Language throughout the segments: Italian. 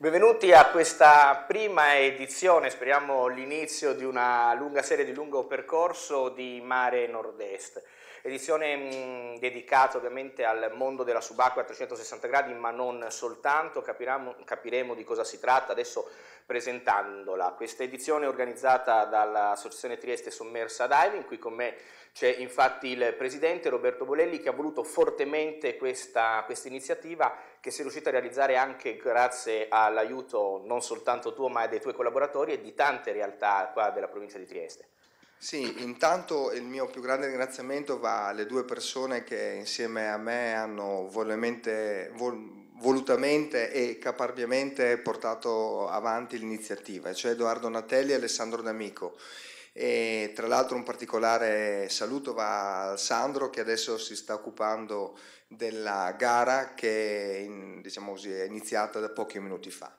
Benvenuti a questa prima edizione, speriamo l'inizio di una lunga serie di lungo percorso di Mare Nord-Est. Edizione mh, mm, dedicata ovviamente al mondo della subacquea a 360 gradi, ma non soltanto, Capiramo, capiremo di cosa si tratta. Adesso presentandola. Questa edizione è organizzata dall'Associazione Trieste Sommersa Diving, qui con me c'è infatti il presidente Roberto Bolelli che ha voluto fortemente questa, questa iniziativa che si è riuscita a realizzare anche grazie all'aiuto non soltanto tuo ma dei tuoi collaboratori e di tante realtà qua della provincia di Trieste. Sì, intanto il mio più grande ringraziamento va alle due persone che insieme a me hanno vol volutamente e caparbiamente portato avanti l'iniziativa, cioè Edoardo Natelli e Alessandro D'Amico. E tra l'altro un particolare saluto va al Sandro che adesso si sta occupando della gara che in, diciamo così, è iniziata da pochi minuti fa.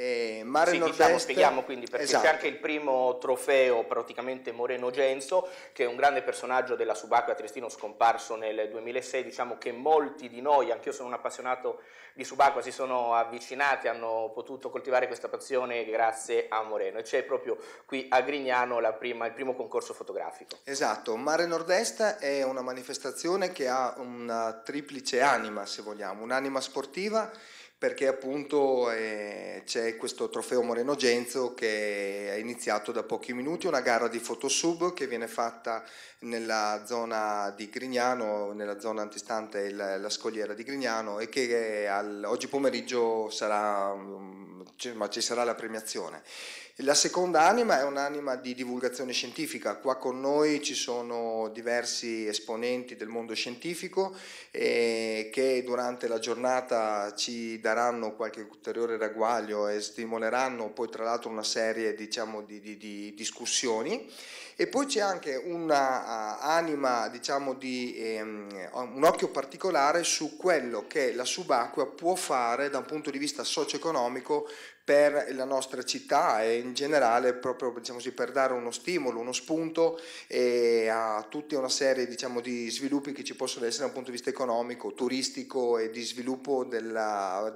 Eh, mare sì, diciamo, Nord-Est. Diciamo, spieghiamo quindi perché esatto. c'è anche il primo trofeo praticamente Moreno Genso, che è un grande personaggio della subacquea triestino scomparso nel 2006, diciamo che molti di noi, anch'io sono un appassionato di subacquea, si sono avvicinati, hanno potuto coltivare questa passione grazie a Moreno e c'è proprio qui a Grignano prima, il primo concorso fotografico. Esatto, Mare Nord-Est è una manifestazione che ha una triplice anima, se vogliamo, un'anima sportiva perché appunto eh, c'è questo trofeo Moreno Genzo che è iniziato da pochi minuti, una gara di fotosub che viene fatta nella zona di Grignano, nella zona antistante il, la scogliera di Grignano e che al, oggi pomeriggio sarà, mm, ma ci sarà la premiazione. La seconda anima è un'anima di divulgazione scientifica, qua con noi ci sono diversi esponenti del mondo scientifico eh, che durante la giornata ci danno daranno qualche ulteriore ragguaglio e stimoleranno poi tra l'altro una serie diciamo, di, di, di, discussioni. E poi c'è anche una uh, diciamo, di, ehm, un occhio particolare su quello che la subacquea può fare da un punto di vista socio-economico per la nostra città e in generale proprio diciamo così, per dare uno stimolo, uno spunto a tutta una serie diciamo, di sviluppi che ci possono essere da un punto di vista economico, turistico e di sviluppo dell'attenzione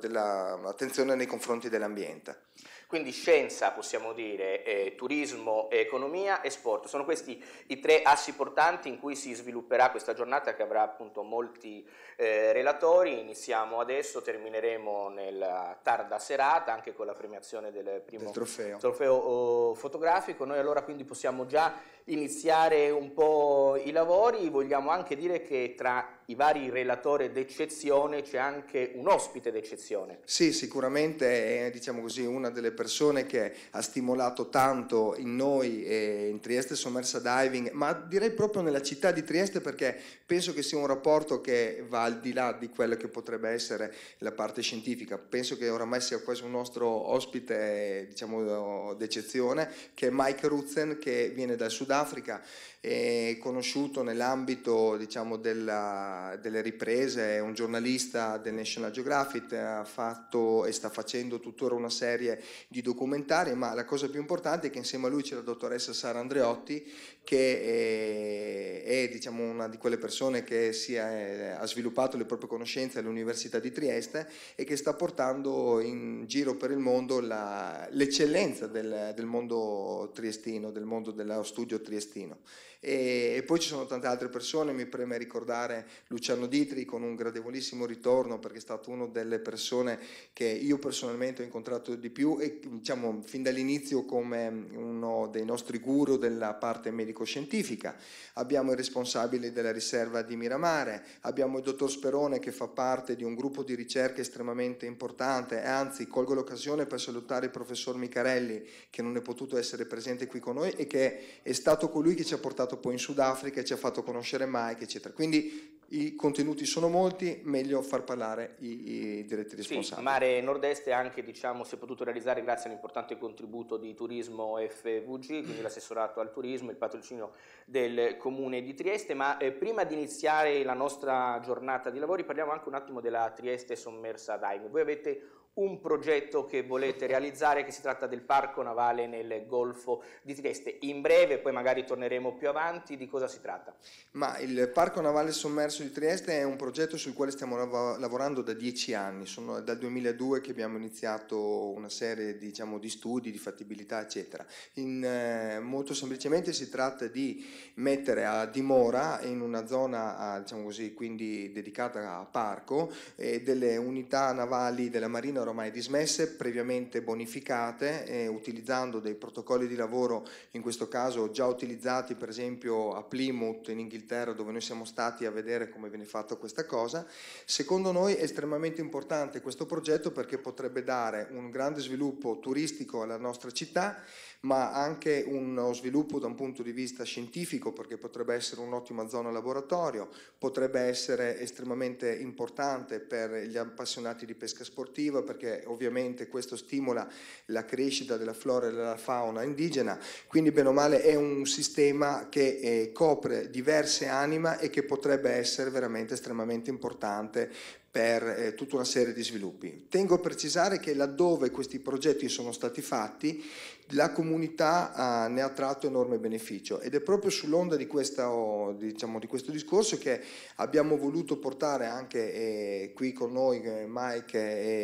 della nei confronti dell'ambiente. Quindi scienza, possiamo dire, eh, turismo, economia e sport. Sono questi i tre assi portanti in cui si svilupperà questa giornata che avrà appunto molti eh, relatori. Iniziamo adesso, termineremo nella tarda serata anche con la premiazione del primo del trofeo. trofeo. Oh, fotografico. Noi allora quindi possiamo già iniziare un po' i lavori, vogliamo anche dire che tra i vari relatori d'eccezione c'è anche un ospite d'eccezione. Sì, sicuramente è diciamo così, una delle persone che ha stimolato tanto in noi, eh, in Trieste Sommersa Diving, ma direi proprio nella città di Trieste perché penso che sia un rapporto che va al di là di quella che potrebbe essere la parte scientifica. Penso che oramai sia quasi un nostro ospite diciamo, d'eccezione che è Mike Rutzen che viene dal Sudafrica, è conosciuto nell'ambito diciamo, della delle riprese, è un giornalista del National Geographic, eh, ha fatto e sta facendo tuttora una serie di documentari, ma la cosa più importante è che insieme a lui c'è la dottoressa Sara Andreotti che è, eh, è diciamo, una di quelle persone che è, ha sviluppato le proprie conoscenze all'Università di Trieste e che sta portando in giro per il mondo la, l'eccellenza del, del, mondo triestino, del mondo dello studio triestino. E, e, poi ci sono tante altre persone, mi preme ricordare Luciano Ditri con un gradevolissimo ritorno perché è stato una delle persone che io personalmente ho incontrato di più e diciamo fin dall'inizio come uno dei nostri guru della parte medica medico-scientifica, abbiamo i responsabili della riserva di Miramare, abbiamo il dottor Sperone che fa parte di un gruppo di ricerca estremamente importante, anzi colgo l'occasione per salutare il professor Micarelli che non è potuto essere presente qui con noi e che è stato colui che ci ha portato poi in Sudafrica e ci ha fatto conoscere Mike, eccetera. Quindi i contenuti sono molti, meglio far parlare i, i diretti responsabili. Sì, Mare Nord-Est anche diciamo, si è potuto realizzare grazie all'importante contributo di Turismo FVG, quindi l'assessorato al turismo, il patrocinio del Comune di Trieste, ma eh, prima di iniziare la nostra giornata di lavori parliamo anche un attimo della Trieste sommersa Diving. Voi avete un progetto che volete realizzare, che si tratta del parco navale nel Golfo di Trieste. In breve, poi magari torneremo più avanti, di cosa si tratta? Ma il parco navale sommerso di Trieste è un progetto sul quale stiamo lav- lavorando da dieci anni, sono dal 2002 che abbiamo iniziato una serie diciamo, di studi, di fattibilità, eccetera. In, eh, molto semplicemente si tratta di mettere a dimora in una zona, diciamo così, quindi dedicata a parco, eh, delle unità navali della Marina ormai dismesse, previamente bonificate, eh, utilizzando dei protocolli di lavoro, in questo caso già utilizzati per esempio a Plymouth in Inghilterra, dove noi siamo stati a vedere come viene fatta questa cosa. Secondo noi è estremamente importante questo progetto perché potrebbe dare un grande sviluppo turistico alla nostra città ma anche uno sviluppo da un punto di vista scientifico, perché potrebbe essere un'ottima zona laboratorio, potrebbe essere estremamente importante per gli appassionati di pesca sportiva, perché ovviamente questo stimola la crescita della flora e della fauna indigena, quindi bene o male è un sistema che eh, copre diverse anime e che potrebbe essere veramente estremamente importante per eh, tutta una serie di sviluppi. Tengo a precisare che laddove questi progetti sono stati fatti, la comunità eh, ne ha tratto enorme beneficio ed è proprio sull'onda di, questa, oh, diciamo, di questo discorso che abbiamo voluto portare anche eh, qui con noi eh, Mike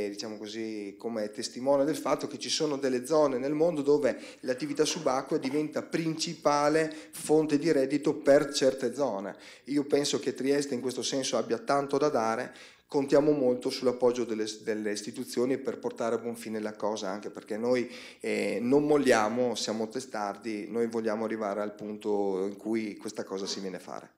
eh, diciamo così, come testimone del fatto che ci sono delle zone nel mondo dove l'attività subacquea diventa principale fonte di reddito per certe zone. Io penso che Trieste in questo senso abbia tanto da dare contiamo molto sull'appoggio delle, delle, istituzioni per portare a buon fine la cosa, anche perché noi eh, non molliamo, siamo testardi, noi vogliamo arrivare al punto in cui questa cosa si viene a fare.